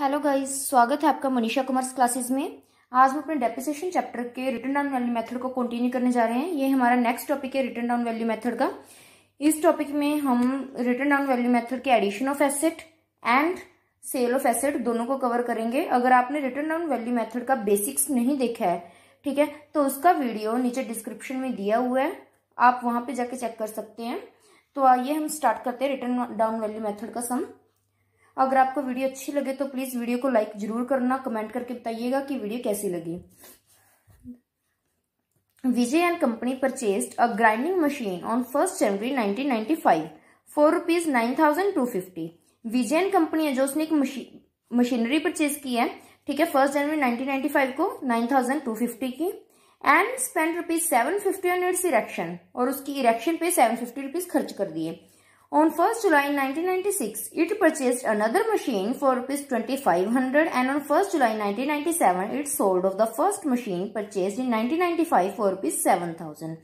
Hello guys स्वागत है आपका मनीषा कुमार क्लासेस में आज हम अपने डेप्रिसिएशन चैप्टर के रिटर्न डाउन वैल्यू मेथड को कंटिन्यू करने जा रहे हैं ये हमारा नेक्स्ट टॉपिक है रिटर्न डाउन वैल्यू मेथड का इस टॉपिक में हम रिटर्न डाउन वैल्यू मेथड के addition of asset and sale of asset दोनों को कवर करेंगे अगर आपने रिटर्न डाउन वैल्यू मैथड का बेसिक्स नहीं देखा है ठीक है तो उसका वीडियो नीचे डिस्क्रिप्शन में दिया हुआ है आप वहां पर जाके चेक कर सकते हैं तो आइए हम स्टार्ट करते हैं रिटर्न डाउन वैल्यू मैथड का सम अगर आपको वीडियो अच्छी लगे तो प्लीज वीडियो को लाइक जरूर करना कमेंट करके बताइएगा कि वीडियो कैसी लगी Vijay and company purchased a grinding machine on first January for rupees nine thousand two fifty Vijay and company है जो उसने एक मशीनरी परचेज की है ठीक है फर्स्ट जनवरी फाइव को नाइन थाउजेंड टू फिफ्टी की and spend rupees seven fifty on its erection और उसकी इरेक्शन पे सेवन फिफ्टी रुपीज खर्च कर दिए On 1st July 1996, it purchased another machine for rupees 2500 and on 1st July 1997, it sold off the first machine purchased in 1995 for rupees 7000.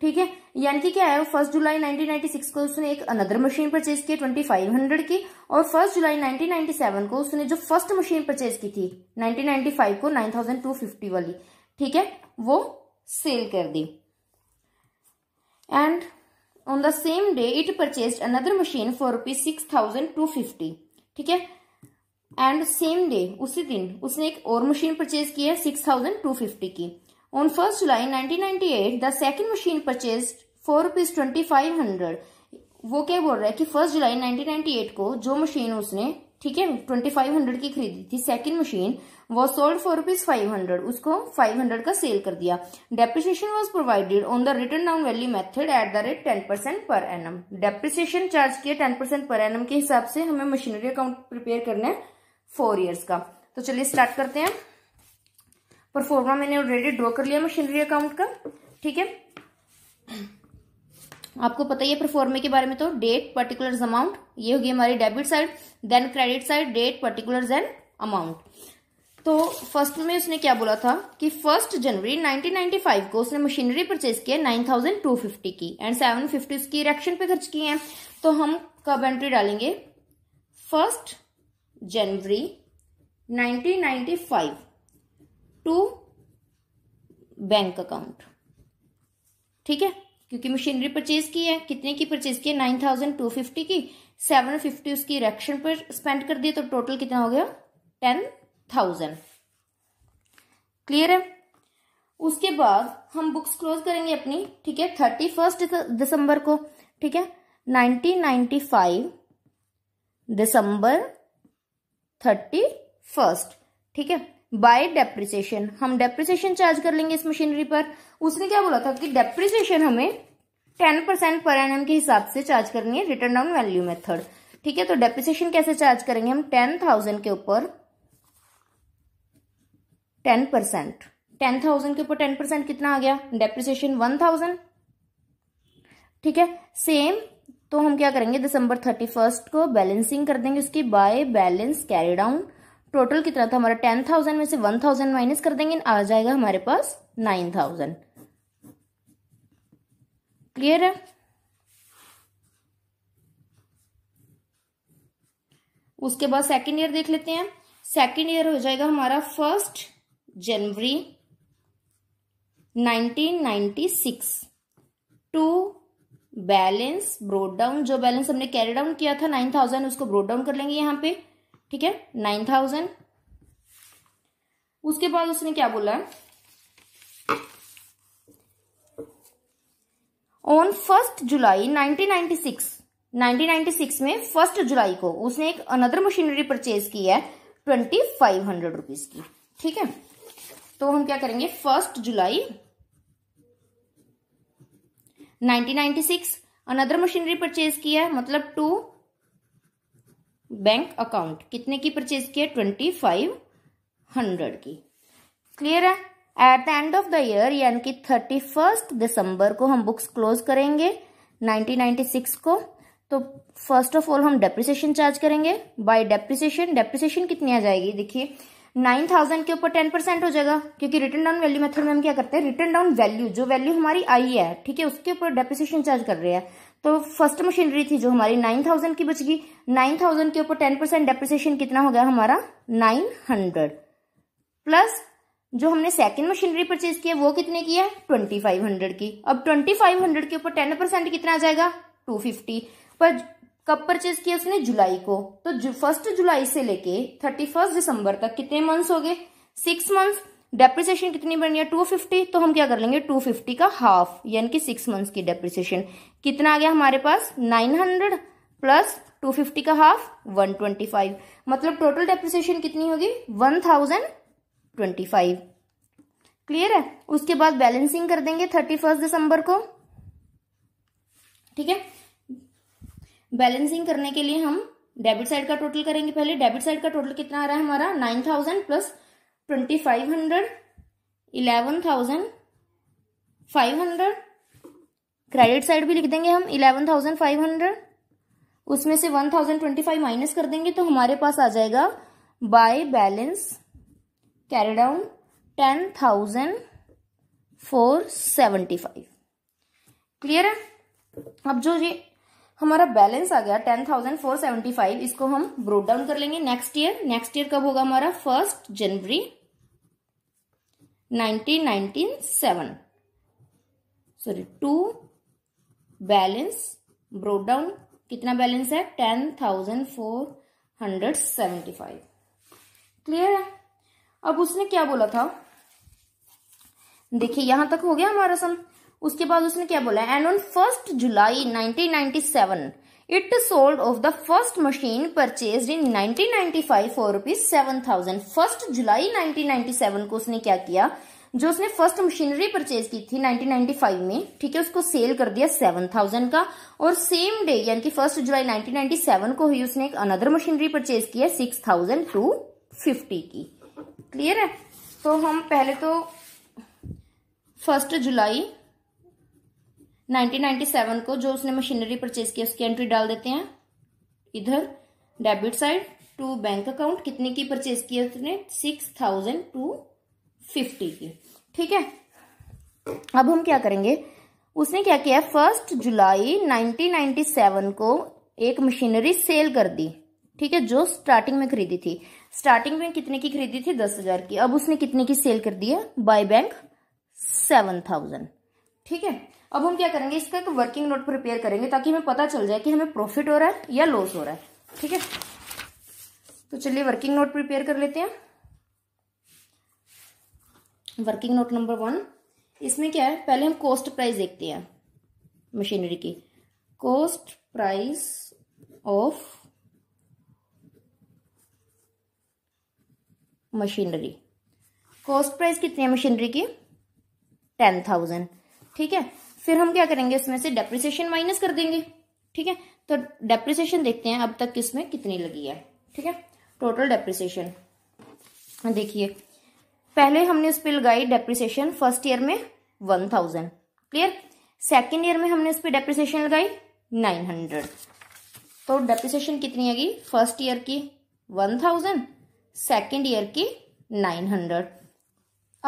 ठीक है यानी कि क्या है फर्स्ट जुलाई 1996 को उसने एक अनदर मशीन परचेज की 2500 की और फर्स्ट जुलाई 1997 को उसने जो फर्स्ट मशीन परचेज की थी 1995 को 9250 वाली ठीक है वो सेल कर दी and on the same day it purchase another machine for rupees six thousand two fifty ठीक है एंड सेम डे उसी दिन उसने एक और मशीन परचेज की है सिक्स थाउजेंड टू फिफ्टी की on first July nineteen ninety eight the second machine purchase for rupees twenty five hundred वो क्या बोल रहा है कि first July nineteen ninety eight को जो मशीन उसने ठीक है ट्वेंटी फाइव हंड्रेड की खरीदी थी second machine was sold for rupees five hundred उसको फाइव हंड्रेड का सेल कर दिया depreciation was provided on the written down value method at the rate ten percent per annum depreciation charge किया ten percent per annum के हिसाब से हमें machinery account prepare करना है फोर ईयर्स का तो चलिए स्टार्ट करते हैं परफॉर्मा मैंने ऑलरेडी ड्रॉ कर लिया मशीनरी अकाउंट का ठीक है आपको पता ही है परफॉर्मे के बारे में तो डेट पर्टिकुलर अमाउंट ये होगी हमारी debit side then credit side date particular an amount तो फर्स्ट में उसने क्या बोला था कि फर्स्ट जनवरी 1995 को उसने मशीनरी परचेज किया 9250 की एंड 750 उसकी इरेक्शन पे खर्च किए हैं तो हम कब एंट्री डालेंगे first January 1995 to bank account ठीक है क्योंकि मशीनरी परचेज की है कितने की परचेज की है नाइन थाउजेंड टू फिफ्टी की सेवन फिफ्टी उसकी इरेक्शन पर स्पेंड कर दिए तो टोटल कितना हो गया टेन थाउजेंड क्लियर है उसके बाद हम बुक्स क्लोज करेंगे अपनी ठीक है थर्टी फर्स्ट दिसंबर को ठीक है nineteen ninety five December thirty first ठीक है बाय डेप्रिसिएशन हम डेप्रिसिएशन चार्ज कर लेंगे इस मशीनरी पर उसने क्या बोला था कि डेप्रिसिएशन हमें टेन परसेंट पर एन के हिसाब से चार्ज करनी है रिटर्न डाउन वैल्यू मेथड ठीक है तो डेप्रिसिएशन कैसे चार्ज करेंगे हम टेन थाउजेंड के ऊपर टेन परसेंट टेन थाउजेंड के ऊपर टेन परसेंट कितना आ गया डेप्रिसिएशन वन थाउजेंड ठीक है सेम तो हम क्या करेंगे दिसंबर थर्टी फर्स्ट को बैलेंसिंग कर देंगे उसकी by balance carry down total कितना था हमारा टेन थाउजेंड में से वन थाउजेंड माइनस कर देंगे आ जाएगा हमारे पास नाइन थाउजेंड क्लियर है उसके बाद सेकेंड ईयर देख लेते हैं सेकेंड ईयर हो जाएगा हमारा first January 1996 to balance brought down जो बैलेंस हमने कैरी डाउन किया था 9000 उसको ब्रोड डाउन कर लेंगे यहां पे ठीक है नाइन थाउजेंड उसके बाद उसने क्या बोला ऑन फर्स्ट जुलाई 1996 1996 में फर्स्ट जुलाई को उसने एक अनदर मशीनरी परचेज की है ट्वेंटी फाइव हंड्रेड रुपीज की ठीक है तो हम क्या करेंगे first July 1996 another machinery purchase की है मतलब टू बैंक अकाउंट कितने की परचेज किया ट्वेंटी फाइव हंड्रेड की क्लियर है at the end of the year यानी कि थर्टी फर्स्ट दिसंबर को हम बुक्स क्लोज करेंगे 1996 को तो फर्स्ट ऑफ ऑल हम डेप्रिसिएशन चार्ज करेंगे बाय डेप्रिसिएशन डेप्रिसिएशन कितनी आ जाएगी देखिए थाउजेंड के ऊपर टेन परसेंट हो जाएगा क्योंकि रिटर्न डाउन वैल्यू मेथड में हम क्या करते हैं रिटर्न डाउन वैल्यू जो वैल्यू हमारी आई है ठीक है उसके ऊपर डेप्रिसिएशन चार्ज कर रहे हैं तो फर्स्ट मशीनरी थी जो हमारी नाइन थाउजेंड की बच गई नाइन थाउजेंड के ऊपर टेन परसेंट डेप्रिसिएशन कितना हो गया हमारा नाइन हंड्रेड प्लस जो हमने सेकंड मशीनरी परचेज किया वो कितने की है ट्वेंटी फाइव हंड्रेड की अब ट्वेंटी फाइव हंड्रेड के ऊपर टेन परसेंट कितना आ जाएगा टू फिफ्टी पर कब परचेज किया उसने जुलाई को तो फर्स्ट जुलाई से लेके थर्टी फर्स्ट दिसंबर तक कितने मंथ्स हो गए सिक्स मंथ्स डेप्रिसिएशन कितनी बन है टू फिफ्टी तो हम क्या कर लेंगे टू फिफ्टी का हाफ यानी कि सिक्स मंथ्स की डेप्रिसिएशन कितना आ गया हमारे पास nine hundred plus two fifty का हाफ वन ट्वेंटी फाइव मतलब टोटल डेप्रिसिएशन कितनी होगी one thousand twenty five clear है उसके बाद बैलेंसिंग कर देंगे थर्टी फर्स्ट दिसंबर को ठीक है बैलेंसिंग करने के लिए हम डेबिट साइड का टोटल करेंगे पहले डेबिट साइड का टोटल कितना आ रहा है हमारा nine thousand plus twenty five hundred eleven thousand five hundred credit side भी लिख देंगे हम इलेवन थाउजेंड फाइव हंड्रेड उसमें से one thousand twenty five minus कर देंगे तो हमारे पास आ जाएगा by balance carry down ten thousand four seventy five clear है अब जो ये हमारा बैलेंस आ गया ten thousand four seventy five इसको हम ब्रोट डाउन कर लेंगे नेक्स्ट ईयर नेक्स्ट ईयर कब होगा हमारा first January 1997 sorry to balance brought down कितना बैलेंस है ten thousand four hundred seventy five clear है अब उसने क्या बोला था देखिए यहां तक हो गया हमारा सम उसके बाद उसने क्या बोला and on first July 1997 It sold off the first machine purchased in 1995 for rupees 7000. First July 1997 को उसने क्या किया जो उसने फर्स्ट मशीनरी परचेज की थी 1995 में ठीक है उसको सेल कर दिया 7000 का और सेम डे यानी कि फर्स्ट जुलाई 1997 को ही उसने एक अनदर मशीनरी परचेज की किया 6250 की क्लियर है तो हम पहले तो फर्स्ट जुलाई 1997 को जो उसने मशीनरी परचेज किया उसकी एंट्री डाल देते हैं इधर debit side to bank account कितने की परचेज की उसने सिक्स थाउजेंड टू फिफ्टी की ठीक है अब हम क्या करेंगे उसने क्या किया फर्स्ट जुलाई 1997 को एक मशीनरी सेल कर दी ठीक है जो स्टार्टिंग में खरीदी थी स्टार्टिंग में कितने की खरीदी थी दस हजार की अब उसने कितने की सेल कर दी है बाय बैंक सेवन थाउजेंड ठीक है अब हम क्या करेंगे इसका एक वर्किंग नोट प्रिपेयर करेंगे ताकि हमें पता चल जाए कि हमें प्रॉफिट हो रहा है या लॉस हो रहा है ठीक है तो चलिए वर्किंग नोट प्रिपेयर कर लेते हैं वर्किंग नोट नंबर वन इसमें क्या है पहले हम कॉस्ट प्राइस देखते हैं मशीनरी की cost price of machinery cost price कितनी है मशीनरी की टेन थाउजेंड ठीक है फिर हम क्या करेंगे इसमें से डेप्रिसिएशन माइनस कर देंगे ठीक है तो डेप्रिसिएशन देखते हैं अब तक किसमें कितनी लगी है ठीक है टोटल डेप्रिसिएशन हाँ, देखिए पहले हमने उस पर लगाई डेप्रिसिएशन फर्स्ट ईयर में one thousand clear second year में हमने उस पर डेप्रिसिएशन लगाई नाइन हंड्रेड तो डेप्रिसिएशन कितनी आएगी फर्स्ट ईयर की वन थाउजेंड सेकेंड ईयर की नाइन हंड्रेड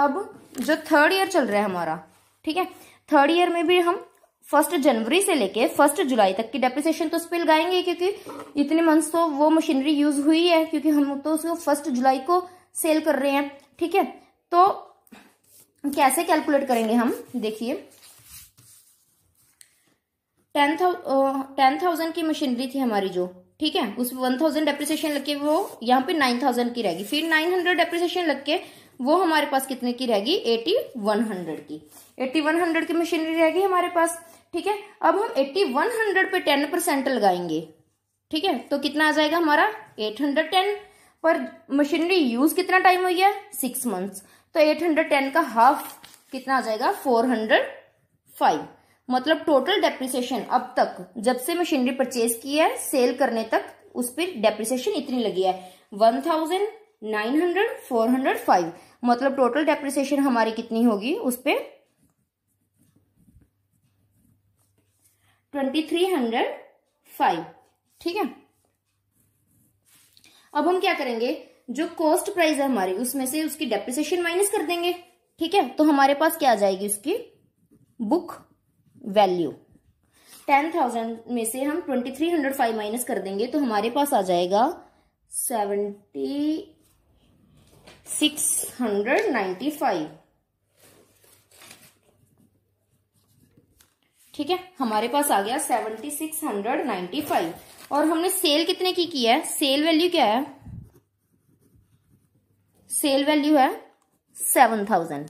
अब जो थर्ड ईयर चल रहा है हमारा ठीक है थर्ड ईयर में भी हम फर्स्ट जनवरी से लेके फर्स्ट जुलाई तक की डेप्रिसिएशन तो उस पर लगाएंगे क्योंकि इतने मंथ तो वो मशीनरी यूज हुई है क्योंकि हम तो उसको फर्स्ट जुलाई को सेल कर रहे हैं ठीक है तो कैसे कैलकुलेट करेंगे हम देखिए टेन टेन थाउजेंड की मशीनरी थी हमारी जो ठीक है उस वन थाउजेंड डेप्रिसिएशन लग के वो यहाँ पे नाइन थाउजेंड की रहेगी फिर नाइन हंड्रेड डेप्रिसिएशन लग के वो हमारे पास कितने की रहेगी एटी वन हंड्रेड की एटी वन हंड्रेड की मशीनरी रहेगी हमारे पास ठीक है अब हम एट्टी वन हंड्रेड पे टेन परसेंट लगाएंगे ठीक है तो कितना आ जाएगा हमारा एट हंड्रेड टेन पर मशीनरी यूज कितना टाइम हो गया सिक्स मंथ्स तो एट हंड्रेड टेन का हाफ कितना आ जाएगा फोर हंड्रेड फाइव मतलब टोटल डेप्रिसिएशन अब तक जब से मशीनरी परचेज की है सेल करने तक उस पर डेप्रिसिएशन इतनी लगी है one thousand nine hundred four hundred five मतलब टोटल डेप्रिसिएशन हमारी कितनी होगी उस पर ट्वेंटी थ्री हंड्रेड फाइव ठीक है अब हम क्या करेंगे जो कॉस्ट प्राइस है हमारी उसमें से उसकी डेप्रिसिएशन माइनस कर देंगे ठीक है तो हमारे पास क्या आ जाएगी उसकी बुक वैल्यू टेन थाउजेंड में से हम twenty three hundred five minus कर देंगे तो हमारे पास आ जाएगा seventy six hundred ninety five ठीक है हमारे पास आ गया seventy six hundred ninety five और हमने सेल कितने की की है सेल वैल्यू क्या है सेल वैल्यू है सेवन थाउजेंड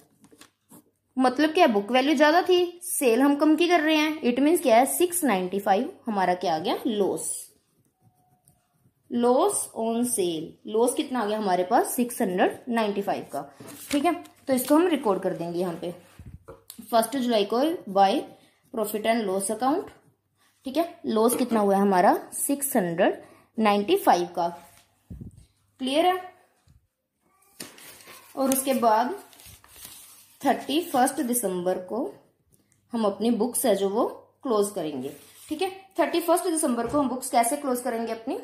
मतलब क्या बुक वैल्यू ज्यादा थी सेल हम कम की कर रहे हैं इट मीन्स क्या है सिक्स नाइन्टी फाइव हमारा क्या आ गया loss loss on sale loss कितना आ गया हमारे पास 695 का ठीक है तो इसको हम रिकॉर्ड कर देंगे यहाँ पे फर्स्ट जुलाई को by profit and loss account ठीक है लॉस कितना हुआ है हमारा 695 का क्लियर है और उसके बाद थर्टी फर्स्ट दिसंबर को हम अपनी बुक्स है जो वो क्लोज करेंगे ठीक है थर्टी फर्स्ट दिसंबर को हम बुक्स कैसे क्लोज करेंगे अपनी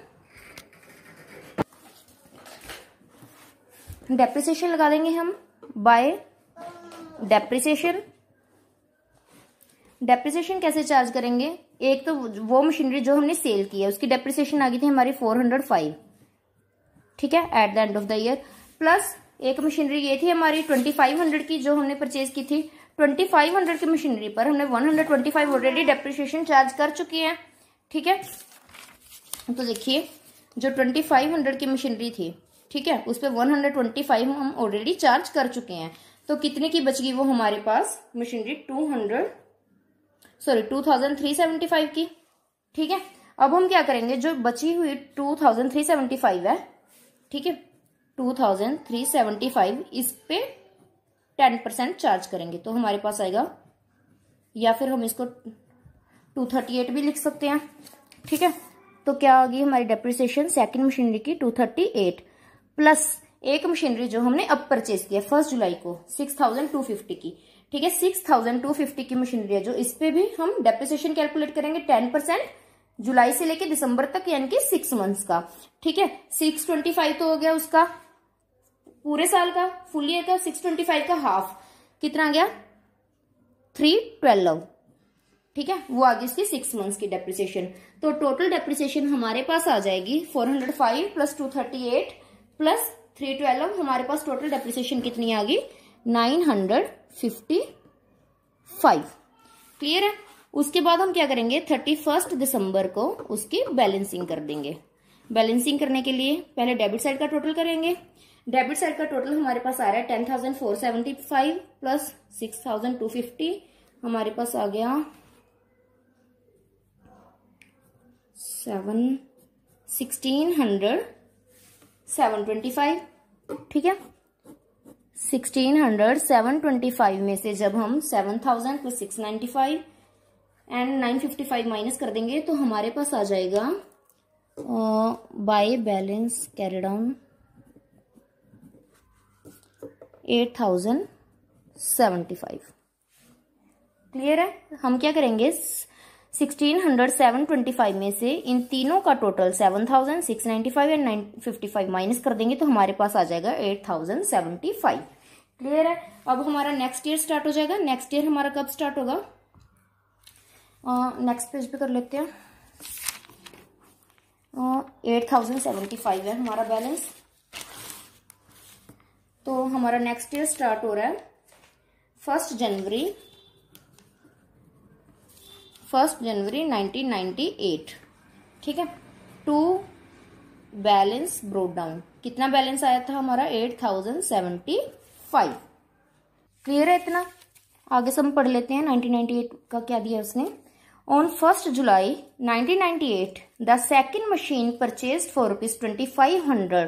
डेप्रिसिएशन लगा देंगे हम बाय डेप्रिसिएशन डेप्रिसिएशन कैसे चार्ज करेंगे एक तो वो मशीनरी जो हमने सेल की है उसकी डेप्रिसिएशन आ गई थी हमारी फोर हंड्रेड फाइव ठीक है at the end of the year plus एक मशीनरी ये थी हमारी ट्वेंटी फाइव हंड्रेड की जो हमने परचेज की थी ट्वेंटी फाइव हंड्रेड की मशीनरी पर हमने one hundred twenty five already depreciation charge कर चुकी है ठीक है तो देखिए जो ट्वेंटी फाइव हंड्रेड की मशीनरी थी ठीक है उस पर वन हंड्रेड ट्वेंटी फाइव हम ऑलरेडी चार्ज कर चुके हैं तो कितने की बच गई वो हमारे पास machinery two hundred sorry two thousand three seventy five की ठीक है अब हम क्या करेंगे जो बची हुई two thousand three seventy five है ठीक है two thousand three seventy five इस पे टेन परसेंट चार्ज करेंगे तो हमारे पास आएगा या फिर हम इसको टू थर्टी एट भी लिख सकते हैं ठीक है तो क्या होगी हमारी डेप्रिसिएशन सेकेंड मशीनरी की टू थर्टी एट प्लस एक मशीनरी जो हमने अब परचेज किया फर्स्ट जुलाई को सिक्स थाउजेंड टू फिफ्टी की ठीक है सिक्स थाउजेंड टू फिफ्टी की मशीनरी है जो इस पे भी हम डेप्रिसिएशन कैलकुलेट करेंगे टेन परसेंट जुलाई से लेके दिसंबर तक यानी कि सिक्स मंथ्स का ठीक है सिक्स ट्वेंटी फाइव तो हो गया उसका पूरे साल का फुल ईयर का सिक्स ट्वेंटी फाइव का हाफ कितना गया थ्री ट्वेल्व ठीक है वो आ गई इसकी सिक्स मंथ्स की डेप्रिसिएशन तो टोटल डेप्रिसिएशन हमारे पास आ जाएगी four hundred five plus two thirty eight plus three twelve हमारे पास टोटल डेप्रिसिएशन कितनी आ गई nine hundred fifty five clear है उसके बाद हम क्या करेंगे थर्टी फर्स्ट दिसंबर को उसकी बैलेंसिंग कर देंगे बैलेंसिंग करने के लिए पहले डेबिट साइड का टोटल करेंगे डेबिट साइड का टोटल हमारे पास आ रहा है ten thousand four seventy five plus six thousand two fifty हमारे पास आ गया seven sixteen hundred seven twenty five ठीक है sixteen hundred seven twenty five में से जब हम seven thousand plus six ninety five and nine fifty five minus कर देंगे तो हमारे पास आ जाएगा by balance carry down eight thousand seventy five clear है हम क्या करेंगे 16725 में से इन तीनों का टोटल 7695 एंड 955 माइनस कर देंगे तो हमारे पास आ जाएगा 8075 क्लियर है अब हमारा नेक्स्ट ईयर स्टार्ट हो जाएगा नेक्स्ट ईयर हमारा कब स्टार्ट होगा नेक्स्ट पेज पे कर लेते हैं एट थाउजेंड सेवेंटी फाइव है हमारा बैलेंस तो हमारा नेक्स्ट ईयर स्टार्ट हो रहा है फर्स्ट जनवरी फर्स्ट जनवरी 1998 ठीक है टू बैलेंस ब्रोड डाउन कितना बैलेंस आया था हमारा 8075 क्लियर है इतना आगे से हम पढ़ लेते हैं 1998 का क्या दिया उसने ऑन फर्स्ट जुलाई 1998, the second machine purchased for rupees 2500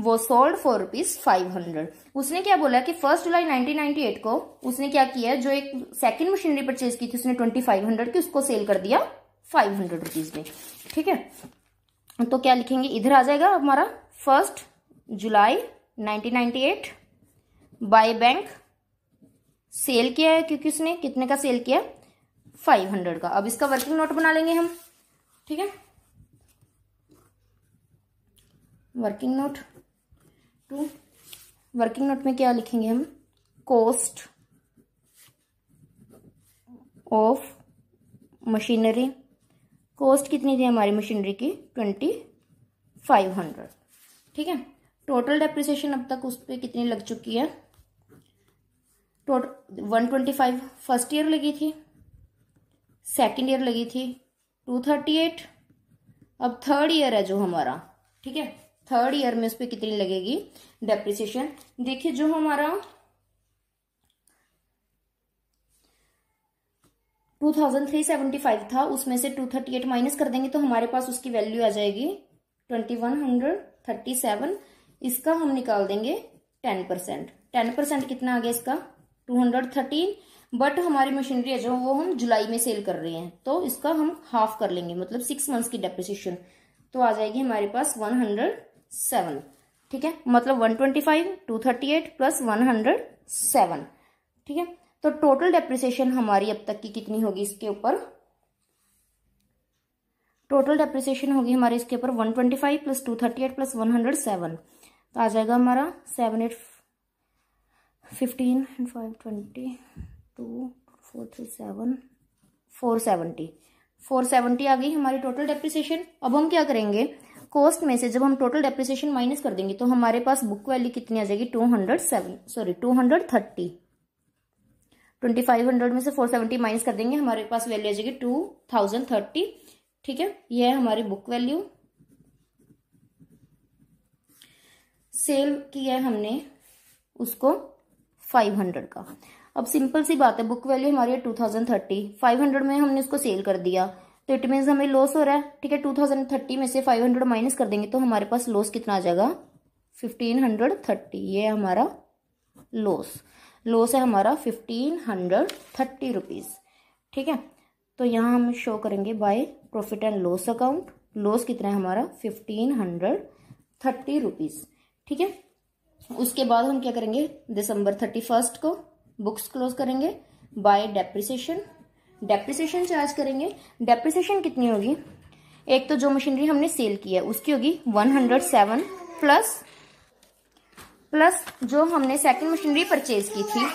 वो sold for rupees five hundred उसने क्या बोला कि फर्स्ट जुलाई 1998 को उसने क्या किया जो एक सेकंड मशीनरी परचेज की थी उसने ट्वेंटी फाइव हंड्रेड की उसको सेल कर दिया फाइव हंड्रेड रुपीज में ठीक है तो क्या लिखेंगे इधर आ जाएगा हमारा फर्स्ट जुलाई 1998 बाय बैंक सेल किया है क्योंकि उसने कितने का सेल किया फाइव हंड्रेड का अब इसका वर्किंग नोट बना लेंगे हम ठीक है working note to working note में क्या लिखेंगे हम कॉस्ट ऑफ मशीनरी कॉस्ट कितनी थी हमारी मशीनरी की ट्वेंटी फाइव हंड्रेड ठीक है टोटल डेप्रिसिएशन अब तक उस पर कितनी लग चुकी है total one twenty five first year लगी थी सेकेंड ईयर लगी थी टू थर्टी एट अब थर्ड ईयर है जो हमारा ठीक है थर्ड ईयर में उस पर कितनी लगेगी डेप्रिसिएशन देखिए जो हमारा 2375 था उसमें से 238 माइनस कर देंगे तो हमारे पास उसकी वैल्यू आ जाएगी 2137 इसका हम निकाल देंगे 10 परसेंट टेन परसेंट कितना आ गया इसका 213 बट हमारी मशीनरी है जो वो हम जुलाई में सेल कर रहे हैं तो इसका हम हाफ कर लेंगे मतलब सिक्स मंथ्स की डेप्रिसिएशन तो आ जाएगी हमारे पास सेवन ठीक है मतलब one twenty five two thirty eight plus one hundred seven ठीक है तो टोटल डेप्रिसिएशन हमारी अब तक की कितनी होगी इसके ऊपर टोटल डेप्रिसिएशन होगी हमारे इसके ऊपर one twenty five plus two thirty eight plus one hundred seven तो आ जाएगा हमारा seven eight fifteen and five twenty two four three seven four seventy four seventy आ गई हमारी टोटल डेप्रिसिएशन अब हम क्या करेंगे कॉस्ट में से जब हम टोटल डेप्रिसिएशन माइनस कर देंगे तो हमारे पास बुक वैल्यू कितनी आ जाएगी two hundred seven sorry two hundred thirty twenty five hundred में से फोर सेवेंटी माइनस कर देंगे हमारे पास वैल्यू आ जाएगी टू थाउजेंड थर्टी ठीक है यह है हमारी बुक वैल्यू सेल किया है हमने उसको फाइव हंड्रेड का अब सिंपल सी बात है बुक वैल्यू हमारी है two thousand thirty five hundred में हमने उसको सेल कर दिया तो इट मीन्स हमें लॉस हो रहा है ठीक है टू थाउजेंड थर्टी में से फाइव हंड्रेड माइनस कर देंगे तो हमारे पास लॉस कितना आ जाएगा फिफ्टीन हंड्रेड थर्टी ये हमारा लॉस लॉस है हमारा फिफ्टीन हंड्रेड थर्टी रुपीज़ ठीक है तो यहाँ हम शो करेंगे by profit and loss account loss कितना है हमारा फिफ्टीन हंड्रेड थर्टी रुपीज़ ठीक है उसके बाद हम क्या करेंगे दिसंबर थर्टी फर्स्ट को बुक्स क्लोज करेंगे बाय डेप्रिसिएशन डेप्रिसिएशन चार्ज करेंगे डेप्रिसिएशन कितनी होगी एक तो जो मशीनरी हमने सेल की है उसकी होगी 107 प्लस प्लस जो हमने सेकंड मशीनरी परचेज की थी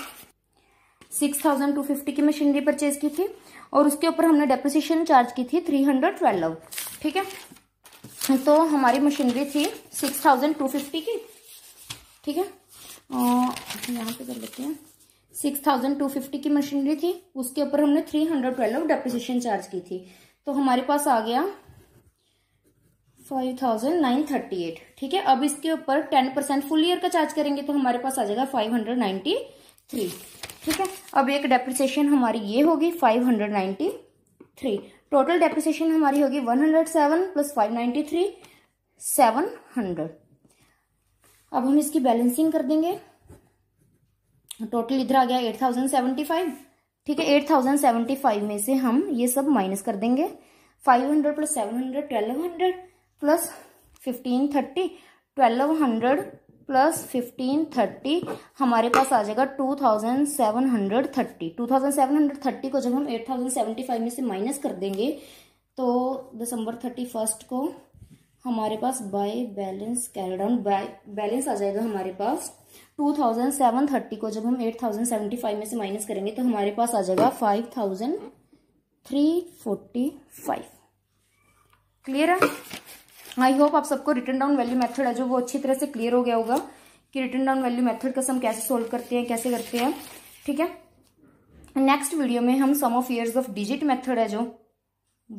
6250 की मशीनरी परचेज की थी और उसके ऊपर हमने डेप्रिसिएशन चार्ज की थी 312 ठीक है तो हमारी मशीनरी थी 6250 की ठीक है यहाँ पे कर लेते हैं सिक्स थाउजेंड टू फिफ्टी की मशीनरी थी उसके ऊपर हमने three hundred twelve depreciation charge की थी तो हमारे पास आ गया five thousand nine thirty eight ठीक है अब इसके ऊपर टेन परसेंट फुल ईयर का चार्ज करेंगे तो हमारे पास आ जाएगा फाइव हंड्रेड नाइन्टी थ्री ठीक है अब एक डेप्रिसिएशन हमारी ये होगी five hundred ninety three total depreciation हमारी होगी one hundred seven plus five ninety three seven hundred अब हम इसकी बैलेंसिंग कर देंगे टोटल इधर आ गया एट थाउजेंड सेवेंटी फाइव ठीक है एट थाउजेंड सेवेंटी फाइव में से हम ये सब माइनस कर देंगे five hundred plus seven hundred twelve hundred plus fifteen thirty twelve hundred plus fifteen thirty हमारे पास आ जाएगा two thousand seven hundred thirty two thousand seven hundred thirty को जब हम एट थाउजेंड सेवेंटी फाइव में से माइनस कर देंगे तो दिसंबर थर्टी फर्स्ट को हमारे पास by balance carry down balance आ जाएगा हमारे पास टू थाउजेंड सेवन थर्टी को जब हम एट थाउजेंड सेवेंटी फाइव में से माइनस करेंगे तो हमारे पास आ जाएगा five thousand three forty five clear है आई होप आप सबको रिटर्न डाउन वैल्यू मेथड है जो वो अच्छी तरह से क्लियर हो गया होगा कि रिटर्न डाउन वैल्यू मेथड का हम कैसे सोल्व करते हैं कैसे करते हैं ठीक है नेक्स्ट वीडियो में हम sum of years of digit method है जो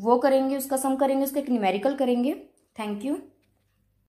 वो करेंगे उसका सम करेंगे उसका एक न्यूमेरिकल करेंगे Thank you.